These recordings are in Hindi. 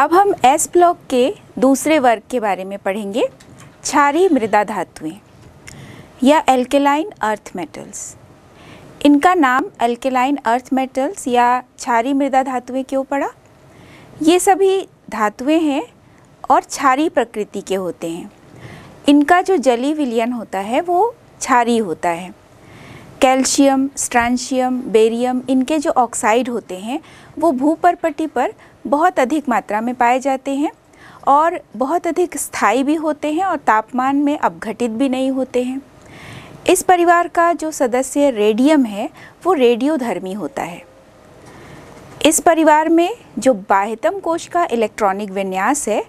अब हम एस ब्लॉक के दूसरे वर्ग के बारे में पढ़ेंगे क्षारी मृदा धातुएं या एल्केलाइन अर्थ मेटल्स इनका नाम एल्केलाइन अर्थ मेटल्स या क्षारी मृदा धातुएं क्यों पड़ा ये सभी धातुएं हैं और क्षारी प्रकृति के होते हैं इनका जो जली विलयन होता है वो क्षारी होता है कैल्शियम स्ट्रांशियम बेरियम इनके जो ऑक्साइड होते हैं वो भूपरपटी पर बहुत अधिक मात्रा में पाए जाते हैं और बहुत अधिक स्थायी भी होते हैं और तापमान में अपघटित भी नहीं होते हैं इस परिवार का जो सदस्य रेडियम है वो रेडियोधर्मी होता है इस परिवार में जो बाह्यतम कोश का इलेक्ट्रॉनिक विन्यास है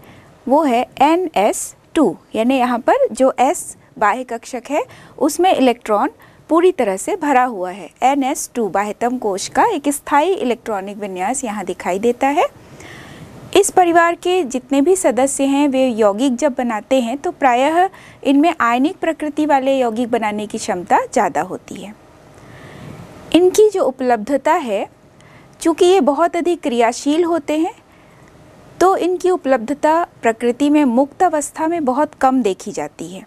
वो है एन एस टू यानी यहाँ पर जो एस बाह्य कक्षक है उसमें इलेक्ट्रॉन पूरी तरह से भरा हुआ है एन एस टू बाह्यतम कोश का एक स्थायी इलेक्ट्रॉनिक विन्यास यहाँ दिखाई देता है इस परिवार के जितने भी सदस्य हैं वे यौगिक जब बनाते हैं तो प्रायः इनमें आयनिक प्रकृति वाले यौगिक बनाने की क्षमता ज़्यादा होती है इनकी जो उपलब्धता है चूँकि ये बहुत अधिक क्रियाशील होते हैं तो इनकी उपलब्धता प्रकृति में मुक्त अवस्था में बहुत कम देखी जाती है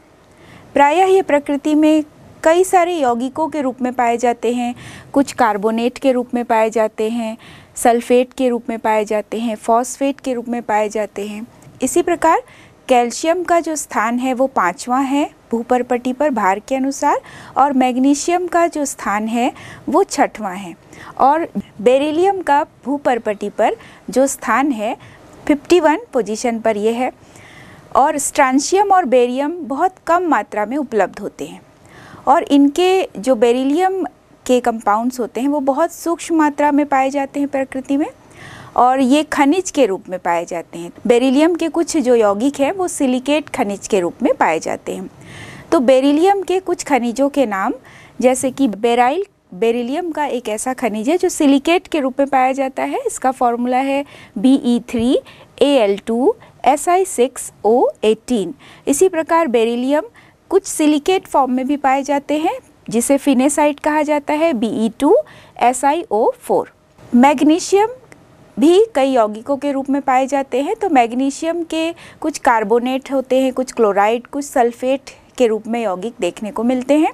प्रायः ये प्रकृति में कई सारे यौगिकों के रूप में पाए जाते हैं कुछ कार्बोनेट के रूप में पाए जाते हैं सल्फेट के रूप में पाए जाते हैं फॉस्फेट के रूप में पाए जाते हैं इसी प्रकार कैल्शियम का जो स्थान है वो पाँचवा है भूपरपट्टी पर भार के अनुसार और मैग्नीशियम का जो स्थान है वो छठवां है और बेरिलियम का भूपरपट्टी पर जो स्थान है 51 पोजीशन पर यह है और स्ट्रांशियम और बेरियम बहुत कम मात्रा में उपलब्ध होते हैं और इनके जो बेरिलियम के कंपाउंड्स होते हैं वो बहुत सूक्ष्म मात्रा में पाए जाते हैं प्रकृति में और ये खनिज के रूप में पाए जाते हैं बेरिलियम के कुछ जो यौगिक हैं वो सिलिकेट खनिज के रूप में पाए जाते हैं तो बेरिलियम के कुछ खनिजों के नाम जैसे कि बेराइल बेरिलियम का एक ऐसा खनिज है जो सिलिकेट के रूप में पाया जाता है इसका फॉर्मूला है B E three A L two S I six O eighteen इसी प्रकार बेरिलियम कुछ सिलिकेट फॉर्म में भी पाए जाते हैं जिसे फिनेसाइड कहा जाता है B E two S I O four magnesium भी कई यौगिकों के रूप में पाए जाते हैं तो मैग्नीशियम के कुछ कार्बोनेट होते हैं कुछ क्लोराइड कुछ सल्फेट के रूप में यौगिक देखने को मिलते हैं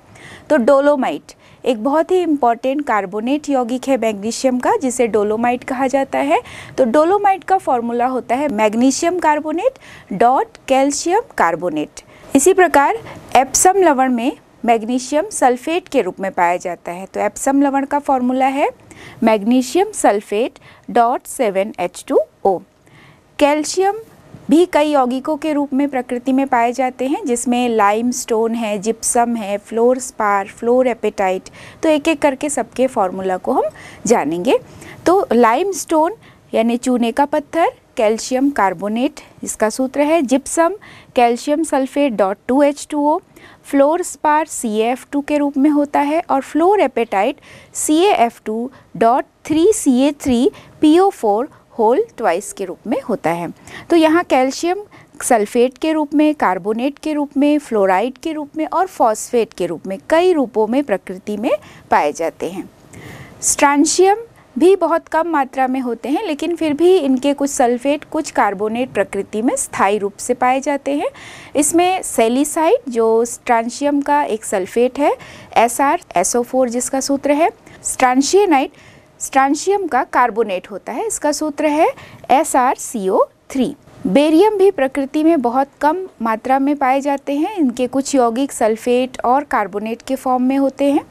तो डोलोमाइट एक बहुत ही इम्पॉर्टेंट कार्बोनेट यौगिक है मैग्नीशियम का जिसे डोलोमाइट कहा जाता है तो डोलोमाइट का फॉर्मूला होता है magnesium carbonate dot calcium carbonate इसी प्रकार एप्सम लवण में मैग्नीशियम सल्फेट के रूप में पाया जाता है तो एप्सम लवण का फॉर्मूला है magnesium sulphate dot seven H two O calcium भी कई यौगिकों के रूप में प्रकृति में पाए जाते हैं जिसमें लाइम स्टोन है जिप्सम है फ्लोर स्पार फ्लोर एपेटाइट तो एक एक करके सबके फॉर्मूला को हम जानेंगे तो लाइम स्टोन यानी चूने का पत्थर कैल्शियम कार्बोनेट इसका सूत्र है gypsum calcium sulphate dot two H two O fluorspar C F two के रूप में होता है और fluorapatite C F two dot three C A three P O four whole twice के रूप में होता है तो यहाँ कैल्शियम सल्फेट के रूप में कार्बोनेट के रूप में फ्लोराइड के रूप में और फॉस्फेट के रूप में कई रूपों में प्रकृति में पाए जाते हैं स्ट्रांशियम भी बहुत कम मात्रा में होते हैं लेकिन फिर भी इनके कुछ सल्फेट कुछ कार्बोनेट प्रकृति में स्थायी रूप से पाए जाते हैं इसमें सेलिसाइड जो स्ट्रांशियम का एक सल्फेट है एस आर फोर जिसका सूत्र है स्ट्रांशियनाइट स्ट्रांशियम का कार्बोनेट होता है इसका सूत्र है S R C O three barium भी प्रकृति में बहुत कम मात्रा में पाए जाते हैं इनके कुछ यौगिक सल्फेट और कार्बोनेट के फॉर्म में होते हैं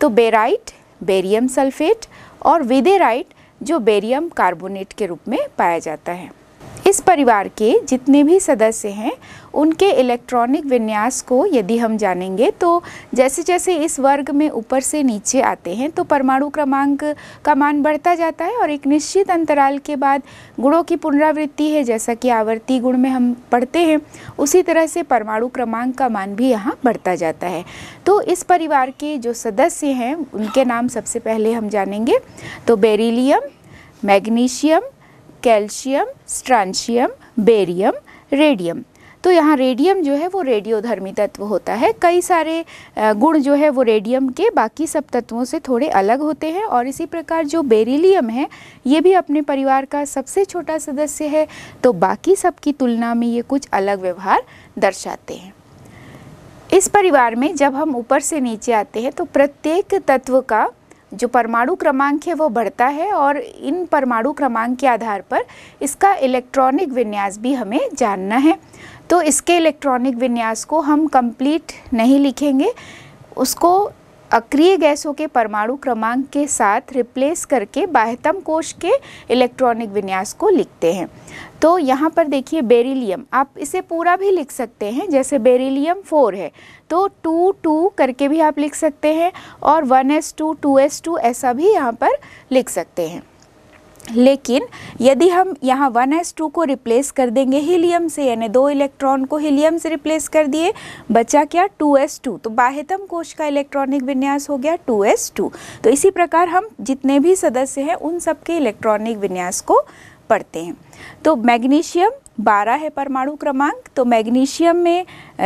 तो बेराइट बेरियम सल्फेट और वेदेराइट जो बेरियम कार्बोनेट के रूप में पाया जाता है इस परिवार के जितने भी सदस्य हैं उनके इलेक्ट्रॉनिक विन्यास को यदि हम जानेंगे तो जैसे जैसे इस वर्ग में ऊपर से नीचे आते हैं तो परमाणु क्रमांक का मान बढ़ता जाता है और एक निश्चित अंतराल के बाद गुणों की पुनरावृत्ति है जैसा कि आवर्ती गुण में हम पढ़ते हैं उसी तरह से परमाणु क्रमांक का मान भी यहाँ बढ़ता जाता है तो इस परिवार के जो सदस्य हैं उनके नाम सबसे पहले हम जानेंगे तो beryllium magnesium calcium strontium barium radium तो यहाँ रेडियम जो है वो रेडियोधर्मी तत्व होता है कई सारे गुण जो है वो रेडियम के बाकी सब तत्वों से थोड़े अलग होते हैं और इसी प्रकार जो बेरिलियम है ये भी अपने परिवार का सबसे छोटा सदस्य है तो बाकी सब की तुलना में ये कुछ अलग व्यवहार दर्शाते हैं इस परिवार में जब हम ऊपर से नीचे आते हैं तो प्रत्येक तत्व का जो परमाणु क्रमांक है वो बढ़ता है और इन परमाणु क्रमांक के आधार पर इसका इलेक्ट्रॉनिक विन्यास भी हमें जानना है तो इसके इलेक्ट्रॉनिक विन्यास को हम कंप्लीट नहीं लिखेंगे उसको अक्रिय गैसों के परमाणु क्रमांक के साथ रिप्लेस करके बाह्यतम कोश के इलेक्ट्रॉनिक विन्यास को लिखते हैं तो यहाँ पर देखिए बेरिलियम आप इसे पूरा भी लिख सकते हैं जैसे बेरिलियम फोर है तो टू टू करके भी आप लिख सकते हैं और one S two two S two ऐसा भी यहाँ पर लिख सकते हैं लेकिन यदि हम यहाँ 1s2 को रिप्लेस कर देंगे हीलियम से यानी दो इलेक्ट्रॉन को हीलियम से रिप्लेस कर दिए बचा क्या 2s2 तो बाह्यतम कोश का इलेक्ट्रॉनिक विन्यास हो गया 2s2 तो इसी प्रकार हम जितने भी सदस्य हैं उन सबके इलेक्ट्रॉनिक विन्यास को पढ़ते हैं तो मैग्नीशियम बारह है परमाणु क्रमांक तो मैग्नीशियम में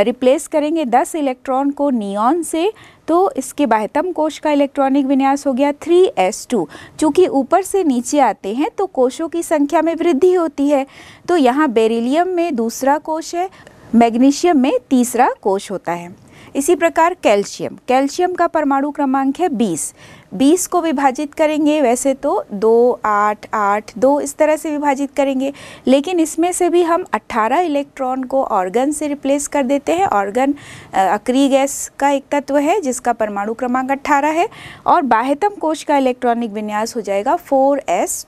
रिप्लेस करेंगे दस इलेक्ट्रॉन को नियॉन से तो इसके बाह्यतम कोश का इलेक्ट्रॉनिक विन्यास हो गया 3s2 चूँकि ऊपर से नीचे आते हैं तो कोशों की संख्या में वृद्धि होती है तो यहाँ बेरिलियम में दूसरा कोश है मैग्नीशियम में तीसरा कोश होता है इसी प्रकार कैल्शियम कैल्शियम का परमाणु क्रमांक है बीस बीस को विभाजित करेंगे वैसे तो दो आठ आठ दो इस तरह से विभाजित करेंगे लेकिन इसमें से भी हम अट्ठारह इलेक्ट्रॉन को ऑर्गन से रिप्लेस कर देते हैं ऑर्गन अक्री गैस का एक तत्व है जिसका परमाणु क्रमांक अट्ठारह है और बाह्यतम कोश का इलेक्ट्रॉनिक विन्यास हो जाएगा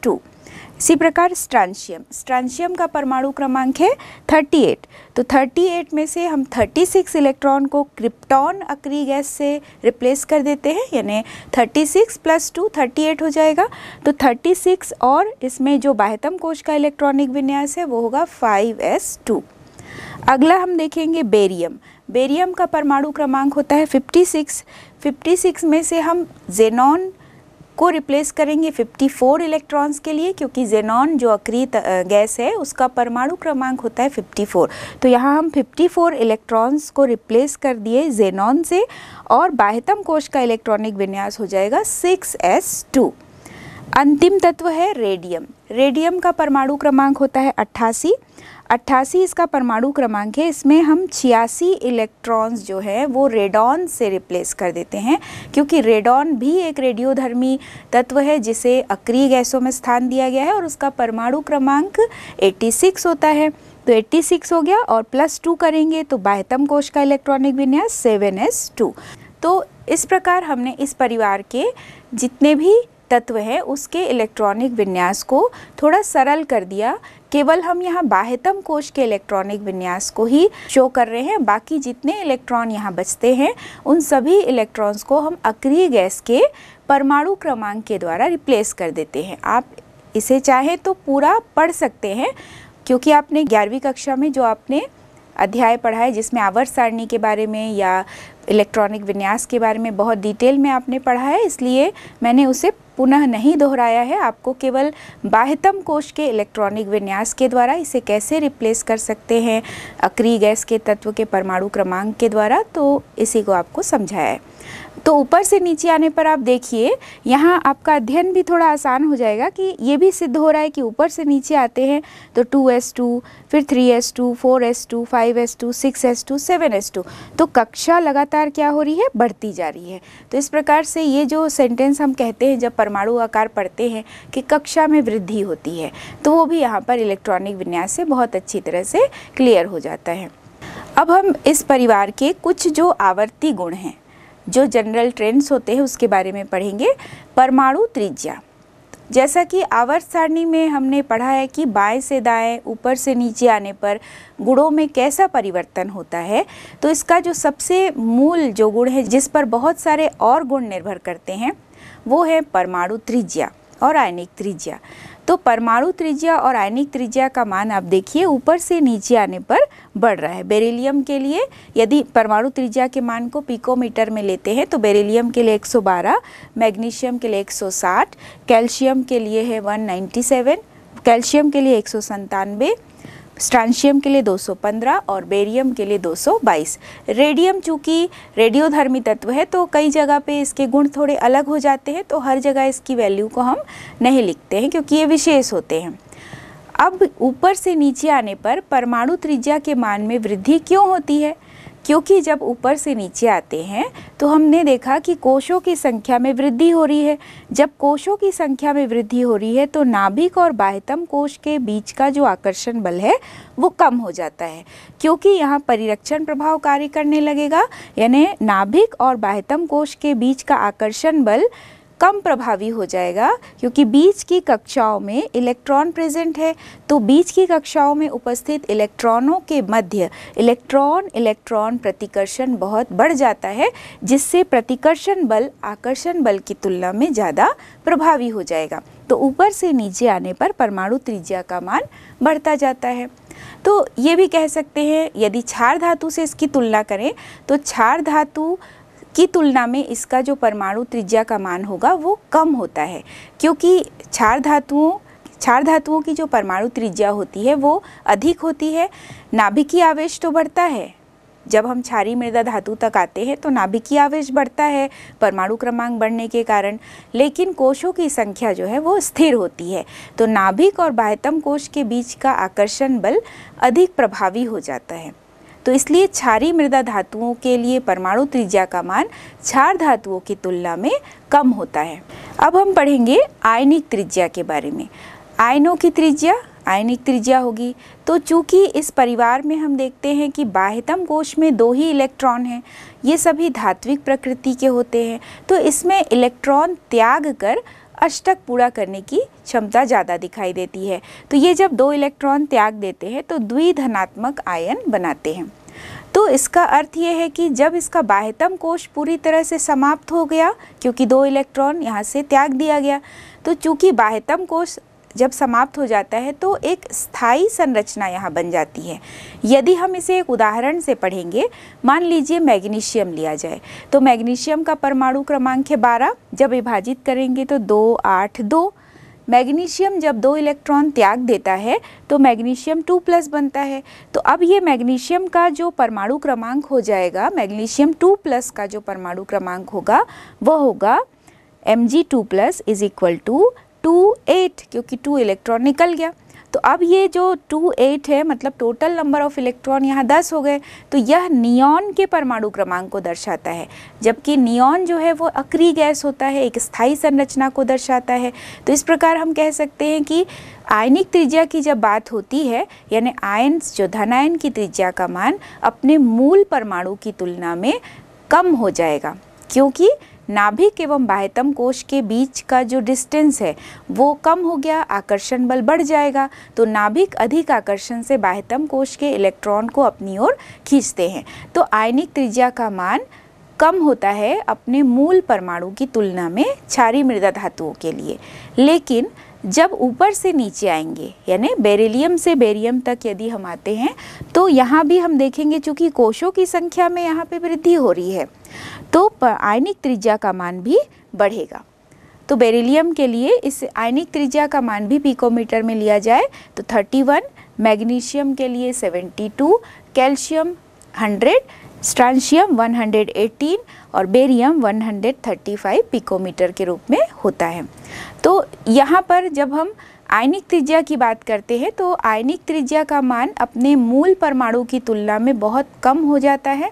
टू इसी प्रकार स्ट्रांशियम स्ट्रांशियम का परमाणु क्रमांक है 38 तो 38 में से हम 36 इलेक्ट्रॉन को क्रिप्टॉन अक्री गैस से रिप्लेस कर देते हैं यानी 36 प्लस टू थर्टी हो जाएगा तो 36 और इसमें जो बाह्यतम कोश का इलेक्ट्रॉनिक विन्यास है वो होगा 5s2 अगला हम देखेंगे बेरियम बेरियम का परमाणु क्रमांक होता है 56 56 में से हम जेनॉन को रिप्लेस करेंगे 54 इलेक्ट्रॉन्स के लिए क्योंकि जेनॉन जो अक्रीत गैस है उसका परमाणु क्रमांक होता है 54 तो यहाँ हम 54 इलेक्ट्रॉन्स को रिप्लेस कर दिए जेनॉन से और बाह्यतम कोश का इलेक्ट्रॉनिक विन्यास हो जाएगा 6s2 अंतिम तत्व है रेडियम रेडियम का परमाणु क्रमांक होता है अट्ठासी अट्ठासी इसका परमाणु क्रमांक है इसमें हम छियासी इलेक्ट्रॉन्स जो है वो रेडॉन से रिप्लेस कर देते हैं क्योंकि रेडॉन भी एक रेडियोधर्मी तत्व है जिसे अक्रिय गैसों में स्थान दिया गया है और उसका परमाणु क्रमांक 86 होता है तो 86 हो गया और प्लस टू करेंगे तो बाह्यतम कोश का इलेक्ट्रॉनिक विन्यास सेवन एस टू तो इस प्रकार हमने इस परिवार के जितने भी तत्व हैं उसके इलेक्ट्रॉनिक विन्यास को थोड़ा सरल कर दिया केवल हम यहाँ बाह्यतम कोश के इलेक्ट्रॉनिक विन्यास को ही शो कर रहे हैं बाकी जितने इलेक्ट्रॉन यहाँ बचते हैं उन सभी इलेक्ट्रॉन्स को हम अक्रिय गैस के परमाणु क्रमांक के द्वारा रिप्लेस कर देते हैं आप इसे चाहें तो पूरा पढ़ सकते हैं क्योंकि आपने ग्यारहवीं कक्षा में जो आपने अध्याय पढ़ा है जिसमें आवर्त सारणी के बारे में या इलेक्ट्रॉनिक विन्यास के बारे में बहुत डिटेल में आपने पढ़ा है इसलिए मैंने उसे पुनः नहीं दोहराया है आपको केवल बाह्यतम कोश के इलेक्ट्रॉनिक विन्यास के द्वारा इसे कैसे रिप्लेस कर सकते हैं अक्री गैस के तत्व के परमाणु क्रमांक के द्वारा तो इसी को आपको समझाया है तो ऊपर से नीचे आने पर आप देखिए यहाँ आपका अध्ययन भी थोड़ा आसान हो जाएगा कि ये भी सिद्ध हो रहा है कि ऊपर से नीचे आते हैं तो 2s2 फिर 3s2 4s2 5s2 6s2 7s2 तो कक्षा लगातार क्या हो रही है बढ़ती जा रही है तो इस प्रकार से ये जो सेंटेंस हम कहते हैं जब परमाणु आकार पढ़ते हैं कि कक्षा में वृद्धि होती है तो वो भी यहाँ पर इलेक्ट्रॉनिक विन्यास से बहुत अच्छी तरह से क्लियर हो जाता है अब हम इस परिवार के कुछ जो आवर्ती गुण हैं जो जनरल ट्रेंड्स होते हैं उसके बारे में पढ़ेंगे परमाणु त्रिज्या जैसा कि आवर्त सारणी में हमने पढ़ा है कि बाएं से दाएं ऊपर से नीचे आने पर गुणों में कैसा परिवर्तन होता है तो इसका जो सबसे मूल जो गुण है जिस पर बहुत सारे और गुण निर्भर करते हैं वो है परमाणु त्रिज्या और आयनिक त्रिज्या तो परमाणु त्रिज्या और आयनिक त्रिज्या का मान आप देखिए ऊपर से नीचे आने पर बढ़ रहा है बेरिलियम के लिए यदि परमाणु त्रिज्या के मान को पिकोमीटर में लेते हैं तो बेरिलियम के लिए 112 मैग्नीशियम के लिए 160 कैल्शियम के लिए है 197 कैल्शियम के लिए एक सौ स्ट्रांशियम के लिए 215 और बेरियम के लिए 222 रेडियम चूँकि रेडियोधर्मी तत्व है तो कई जगह पे इसके गुण थोड़े अलग हो जाते हैं तो हर जगह इसकी वैल्यू को हम नहीं लिखते हैं क्योंकि ये विशेष होते हैं अब ऊपर से नीचे आने पर परमाणु त्रिज्या के मान में वृद्धि क्यों होती है क्योंकि जब ऊपर से नीचे आते हैं तो हमने देखा कि कोशों की संख्या में वृद्धि हो रही है जब कोशों की संख्या में वृद्धि हो रही है तो नाभिक और बाह्यतम कोश के बीच का जो आकर्षण बल है वो कम हो जाता है क्योंकि यहाँ परिरक्षण प्रभाव कार्य करने लगेगा यानी नाभिक और बाह्यतम कोश के बीच का आकर्षण बल कम प्रभावी हो जाएगा क्योंकि बीच की कक्षाओं में इलेक्ट्रॉन प्रेजेंट है तो बीच की कक्षाओं में उपस्थित इलेक्ट्रॉनों के मध्य इलेक्ट्रॉन इलेक्ट्रॉन प्रतिकर्षण बहुत बढ़ जाता है जिससे प्रतिकर्षण बल आकर्षण बल की तुलना में ज़्यादा प्रभावी हो जाएगा तो ऊपर से नीचे आने पर परमाणु त्रिज्या का मान बढ़ता जाता है तो ये भी कह सकते हैं यदि क्षार धातु से इसकी तुलना करें तो क्षार धातु की तुलना में इसका जो परमाणु त्रिज्या का मान होगा वो कम होता है क्योंकि क्षार धातुओं क्षार धातुओं की जो परमाणु त्रिज्या होती है वो अधिक होती है नाभिकीय आवेश तो बढ़ता है जब हम क्षारी मृदा धातु तक आते हैं तो नाभिकीय आवेश बढ़ता है परमाणु क्रमांक बढ़ने के कारण लेकिन कोशों की संख्या जो है वो स्थिर होती है तो नाभिक और बाह्यतम कोश के बीच का आकर्षण बल अधिक प्रभावी हो जाता है तो इसलिए क्षारी मृदा धातुओं के लिए परमाणु त्रिज्या का मान क्षार धातुओं की तुलना में कम होता है अब हम पढ़ेंगे आयनिक त्रिज्या के बारे में आयनों की त्रिज्या आयनिक त्रिज्या होगी तो चूंकि इस परिवार में हम देखते हैं कि बाह्यतम कोश में दो ही इलेक्ट्रॉन हैं ये सभी धात्विक प्रकृति के होते हैं तो इसमें इलेक्ट्रॉन त्याग कर अष्टक पूरा करने की क्षमता ज़्यादा दिखाई देती है तो ये जब दो इलेक्ट्रॉन त्याग देते हैं तो द्विधनात्मक आयन बनाते हैं तो इसका अर्थ ये है कि जब इसका बाह्यतम कोष पूरी तरह से समाप्त हो गया क्योंकि दो इलेक्ट्रॉन यहाँ से त्याग दिया गया तो चूंकि बाह्यतम कोष जब समाप्त हो जाता है तो एक स्थायी संरचना यहाँ बन जाती है यदि हम इसे एक उदाहरण से पढ़ेंगे मान लीजिए मैग्नीशियम लिया जाए तो मैग्नीशियम का परमाणु क्रमांक है बारह जब विभाजित करेंगे तो दो आठ दो मैग्नीशियम जब दो इलेक्ट्रॉन त्याग देता है तो मैग्नीशियम टू प्लस बनता है तो अब ये मैग्नीशियम का जो परमाणु क्रमांक हो जाएगा मैग्नीशियम टू प्लस का जो परमाणु क्रमांक होगा वह होगा M G two plus is equal to two eight क्योंकि टू इलेक्ट्रॉन निकल गया तो अब ये जो टू एट है मतलब टोटल नंबर ऑफ इलेक्ट्रॉन यहाँ दस हो गए तो यह नियॉन के परमाणु क्रमांक को दर्शाता है जबकि नियॉन जो है वो अक्री गैस होता है एक स्थायी संरचना को दर्शाता है तो इस प्रकार हम कह सकते हैं कि आयनिक त्रिज्या की जब बात होती है यानी आयन्स जो धनायन की त्रिज्या का मान अपने मूल परमाणु की तुलना में कम हो जाएगा क्योंकि नाभिक एवं बाह्यतम कोश के बीच का जो डिस्टेंस है वो कम हो गया आकर्षण बल बढ़ जाएगा तो नाभिक अधिक आकर्षण से बाह्यतम कोश के इलेक्ट्रॉन को अपनी ओर खींचते हैं तो आयनिक त्रिज्या का मान कम होता है अपने मूल परमाणु की तुलना में क्षारी मृदा धातुओं के लिए लेकिन जब ऊपर से नीचे आएंगे यानी बेरिलियम से बेरियम तक यदि हम आते हैं तो यहाँ भी हम देखेंगे चूँकि कोशों की संख्या में यहाँ पे वृद्धि हो रही है तो आयनिक त्रिज्या का मान भी बढ़ेगा तो बेरिलियम के लिए इस आयनिक त्रिज्या का मान भी पिकोमीटर में लिया जाए तो 31 मैग्नीशियम के लिए 72 कैल्शियम 100 स्ट्रांशियम 118 और बेरियम 135 पिकोमीटर के रूप में होता है तो यहाँ पर जब हम आयनिक त्रिज्या की बात करते हैं तो आयनिक त्रिज्या का मान अपने मूल परमाणु की तुलना में बहुत कम हो जाता है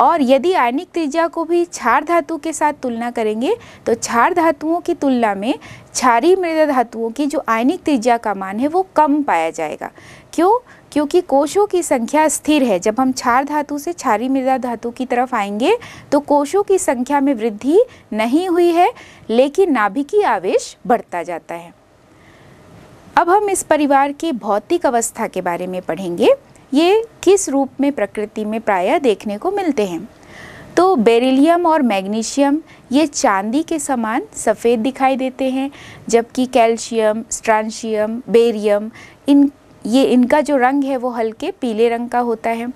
और यदि आयनिक त्रिज्या को भी क्षार धातु के साथ तुलना करेंगे तो क्षार धातुओं की तुलना में क्षारी मृदा धातुओं की जो आयनिक त्रिज्या का मान है वो कम पाया जाएगा क्यों क्योंकि कोशों की संख्या स्थिर है जब हम क्षार धातु से क्षारी मृदा धातु की तरफ आएंगे तो कोशों की संख्या में वृद्धि नहीं हुई है लेकिन नाभिकीय आवेश बढ़ता जाता है अब हम इस परिवार की भौतिक अवस्था के बारे में पढ़ेंगे ये किस रूप में प्रकृति में प्रायः देखने को मिलते हैं तो बेरिलियम और मैग्नीशियम ये चांदी के समान सफ़ेद दिखाई देते हैं जबकि कैल्शियम स्ट्रांशियम बेरियम इन ये इनका जो रंग है वो हल्के पीले रंग का होता है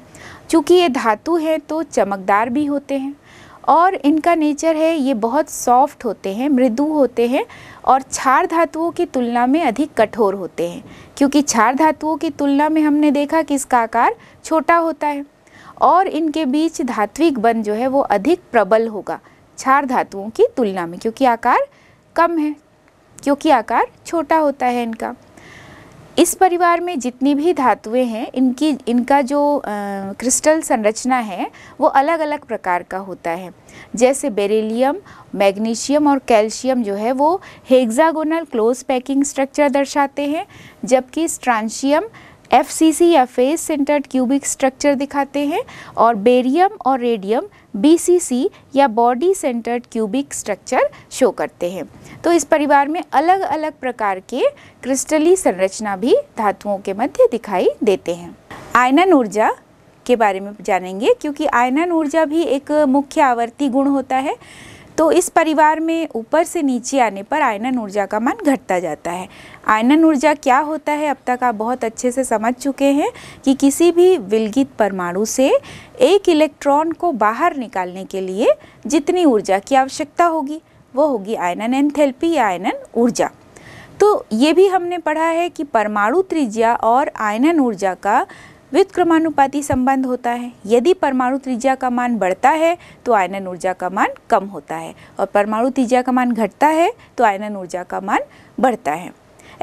चूँकि ये धातु हैं तो चमकदार भी होते हैं और इनका नेचर है ये बहुत सॉफ्ट होते हैं मृदु होते हैं और क्षार धातुओं की तुलना में अधिक कठोर होते हैं क्योंकि क्षार धातुओं की तुलना में हमने देखा कि इसका आकार छोटा होता है और इनके बीच धात्विक बन जो है वो अधिक प्रबल होगा क्षार धातुओं की तुलना में क्योंकि आकार कम है क्योंकि आकार छोटा होता है इनका इस परिवार में जितनी भी धातुएं हैं इनकी इनका जो क्रिस्टल संरचना है वो अलग अलग प्रकार का होता है जैसे बेरिलियम मैग्नीशियम और कैल्शियम जो है वो हेक्सागोनल क्लोज पैकिंग स्ट्रक्चर दर्शाते हैं जबकि स्ट्रांशियम एफ सी सी या फेस सेंटर्ड क्यूबिक स्ट्रक्चर दिखाते हैं और बेरियम और रेडियम बी सी सी या body centred cubic structure show करते हैं तो इस परिवार में अलग अलग प्रकार के क्रिस्टली संरचना भी धातुओं के मध्य दिखाई देते हैं आयनन ऊर्जा के बारे में जानेंगे क्योंकि आयनन ऊर्जा भी एक मुख्य आवर्ती गुण होता है तो इस परिवार में ऊपर से नीचे आने पर आयनन ऊर्जा का मान घटता जाता है आयनन ऊर्जा क्या होता है अब तक आप बहुत अच्छे से समझ चुके हैं कि किसी भी विलगित परमाणु से एक इलेक्ट्रॉन को बाहर निकालने के लिए जितनी ऊर्जा की आवश्यकता होगी वो होगी आयनन एनथेल्पी या आयनन ऊर्जा तो ये भी हमने पढ़ा है कि परमाणु त्रिज्या और आयनन ऊर्जा का विद्युत क्रमानुपाती संबंध होता है यदि परमाणु त्रिज्या का मान बढ़ता है तो आयनन ऊर्जा का मान कम होता है और परमाणु त्रिज्या का मान घटता है तो आयनन ऊर्जा का मान बढ़ता है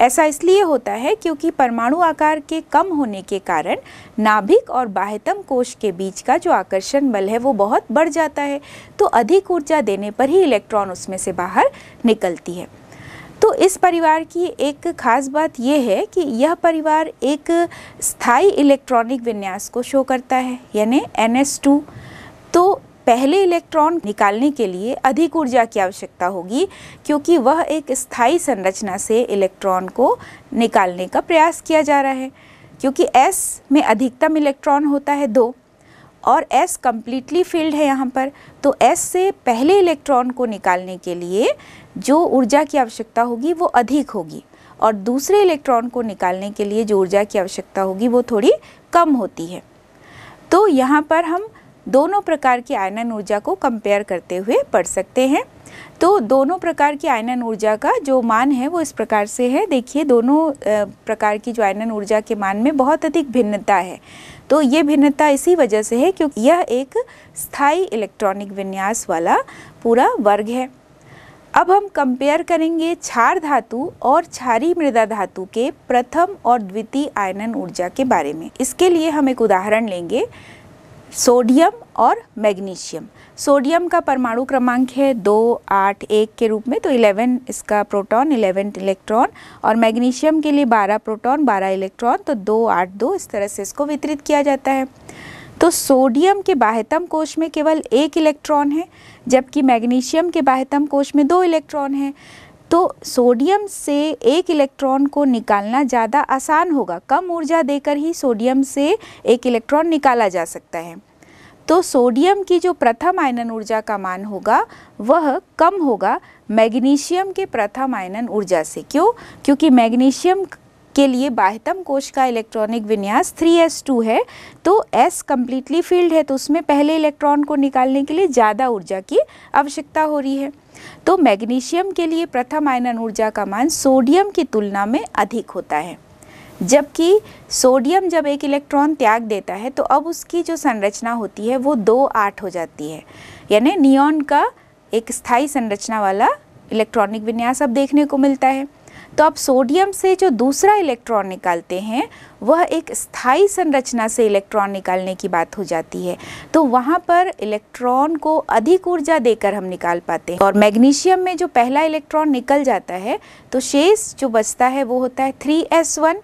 ऐसा इसलिए होता है क्योंकि परमाणु आकार के कम होने के कारण नाभिक और बाह्यतम कोश के बीच का जो आकर्षण बल है वो बहुत बढ़ जाता है तो अधिक ऊर्जा देने पर ही इलेक्ट्रॉन उसमें से बाहर निकलती है तो इस परिवार की एक खास बात यह है कि यह परिवार एक स्थायी इलेक्ट्रॉनिक विन्यास को शो करता है यानी एन तो पहले इलेक्ट्रॉन निकालने के लिए अधिक ऊर्जा की आवश्यकता होगी क्योंकि वह एक स्थायी संरचना से इलेक्ट्रॉन को निकालने का प्रयास किया जा रहा है क्योंकि S में अधिकतम इलेक्ट्रॉन होता है दो और S कम्प्लीटली फील्ड है यहाँ पर तो S से पहले इलेक्ट्रॉन को निकालने के लिए जो ऊर्जा की आवश्यकता होगी वो अधिक होगी और दूसरे इलेक्ट्रॉन को निकालने के लिए जो ऊर्जा की आवश्यकता होगी वो थोड़ी कम होती है तो यहाँ पर हम दोनों प्रकार की आयनन ऊर्जा को कंपेयर करते हुए पढ़ सकते हैं तो दोनों प्रकार की आयनन ऊर्जा का जो मान है वो इस प्रकार से है देखिए दोनों प्रकार की जो आयनन ऊर्जा के मान में बहुत अधिक भिन्नता है तो ये भिन्नता इसी वजह से है क्योंकि यह एक स्थायी इलेक्ट्रॉनिक विन्यास वाला पूरा वर्ग है अब हम कंपेयर करेंगे क्षार धातु और क्षारी मृदा धातु के प्रथम और द्वितीय आयनन ऊर्जा के बारे में इसके लिए हम एक उदाहरण लेंगे सोडियम और मैग्नीशियम सोडियम का परमाणु क्रमांक है दो आठ एक के रूप में तो इलेवन इसका प्रोटॉन इलेवन इलेक्ट्रॉन और मैग्नीशियम के लिए बारह प्रोटॉन बारह इलेक्ट्रॉन तो दो आठ दो इस तरह से इसको वितरित किया जाता है तो सोडियम के बाह्यतम कोष में केवल एक इलेक्ट्रॉन है जबकि मैग्नीशियम के बाह्यतम कोश में दो इलेक्ट्रॉन हैं तो सोडियम से एक इलेक्ट्रॉन को निकालना ज़्यादा आसान होगा कम ऊर्जा देकर ही सोडियम से एक इलेक्ट्रॉन निकाला जा सकता है तो सोडियम की जो प्रथम आयनन ऊर्जा का मान होगा वह कम होगा मैग्नीशियम के प्रथम आयनन ऊर्जा से क्यों क्योंकि मैग्नीशियम के लिए बाह्यतम कोश का इलेक्ट्रॉनिक विन्यास 3s2 है तो s कम्प्लीटली फील्ड है तो उसमें पहले इलेक्ट्रॉन को निकालने के लिए ज़्यादा ऊर्जा की आवश्यकता हो रही है तो मैग्नीशियम के लिए प्रथम आयनन ऊर्जा का मान सोडियम की तुलना में अधिक होता है जबकि सोडियम जब एक इलेक्ट्रॉन त्याग देता है तो अब उसकी जो संरचना होती है वो दो आठ हो जाती है यानी नियॉन का एक स्थायी संरचना वाला इलेक्ट्रॉनिक विन्यास अब देखने को मिलता है तो आप सोडियम से जो दूसरा इलेक्ट्रॉन निकालते हैं वह एक स्थायी संरचना से इलेक्ट्रॉन निकालने की बात हो जाती है तो वहाँ पर इलेक्ट्रॉन को अधिक ऊर्जा देकर हम निकाल पाते हैं और मैग्नीशियम में जो पहला इलेक्ट्रॉन निकल जाता है तो शेष जो बचता है वो होता है थ्री एस वन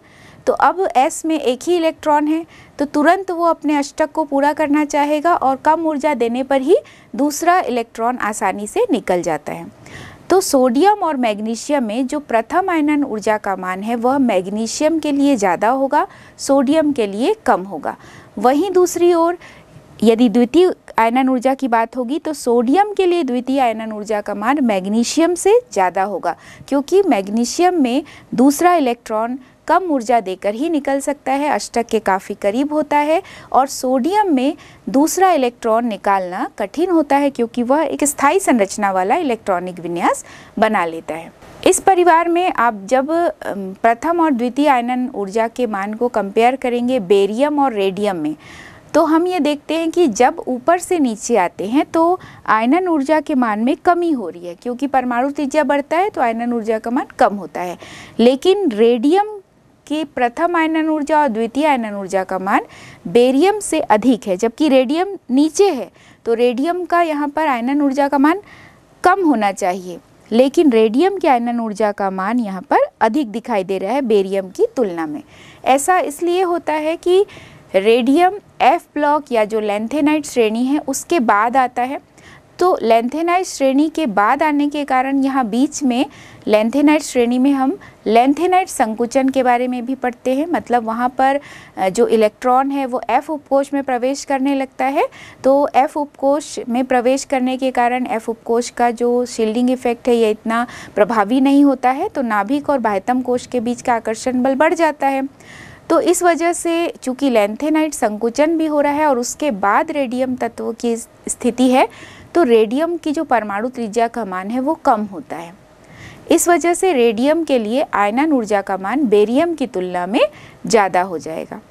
तो अब एस में एक ही इलेक्ट्रॉन है तो तुरंत वो अपने अष्टक को पूरा करना चाहेगा और कम ऊर्जा देने पर ही दूसरा इलेक्ट्रॉन आसानी से निकल जाता है तो सोडियम और मैग्नीशियम में जो प्रथम आयनन ऊर्जा का मान है वह मैग्नीशियम के लिए ज़्यादा होगा सोडियम के लिए कम होगा वहीं दूसरी ओर यदि द्वितीय आयनन ऊर्जा की बात होगी तो सोडियम के लिए द्वितीय आयनन ऊर्जा का मान मैग्नीशियम से ज़्यादा होगा क्योंकि मैग्नीशियम में दूसरा इलेक्ट्रॉन कम ऊर्जा देकर ही निकल सकता है अष्टक के काफ़ी करीब होता है और सोडियम में दूसरा इलेक्ट्रॉन निकालना कठिन होता है क्योंकि वह एक स्थायी संरचना वाला इलेक्ट्रॉनिक विन्यास बना लेता है इस परिवार में आप जब प्रथम और द्वितीय आयनन ऊर्जा के मान को कंपेयर करेंगे बेरियम और रेडियम में तो हम ये देखते हैं कि जब ऊपर से नीचे आते हैं तो आयनन ऊर्जा के मान में कमी हो रही है क्योंकि परमाणु त्रिज्या बढ़ता है तो आयनन ऊर्जा का मान कम होता है लेकिन रेडियम कि प्रथम आयनन ऊर्जा और द्वितीय आयनन ऊर्जा का मान बेरियम से अधिक है जबकि रेडियम नीचे है तो रेडियम का यहाँ पर आयनन ऊर्जा का मान कम होना चाहिए लेकिन रेडियम के आयनन ऊर्जा का मान यहाँ पर अधिक दिखाई दे रहा है बेरियम की तुलना में ऐसा इसलिए होता है कि रेडियम एफ ब्लॉक या जो लेंथेनाइट श्रेणी है उसके बाद आता है तो लेंथेनाइट श्रेणी के बाद आने के कारण यहाँ बीच में लेंथेनाइट श्रेणी में हम लेंथेनाइट संकुचन के बारे में भी पढ़ते हैं मतलब वहाँ पर जो इलेक्ट्रॉन है वो F उपकोष में प्रवेश करने लगता है तो F उपकोष में प्रवेश करने के कारण F उपकोष का जो शील्डिंग इफेक्ट है ये इतना प्रभावी नहीं होता है तो नाभिक और बाह्यतम कोष के बीच का आकर्षण बल बढ़ जाता है तो इस वजह से चूँकि लेंथेनाइट संकुचन भी हो रहा है और उसके बाद रेडियम तत्व की स्थिति है तो रेडियम की जो परमाणु त्रिज्या का मान है वो कम होता है इस वजह से रेडियम के लिए आयनन ऊर्जा का मान बेरियम की तुलना में ज़्यादा हो जाएगा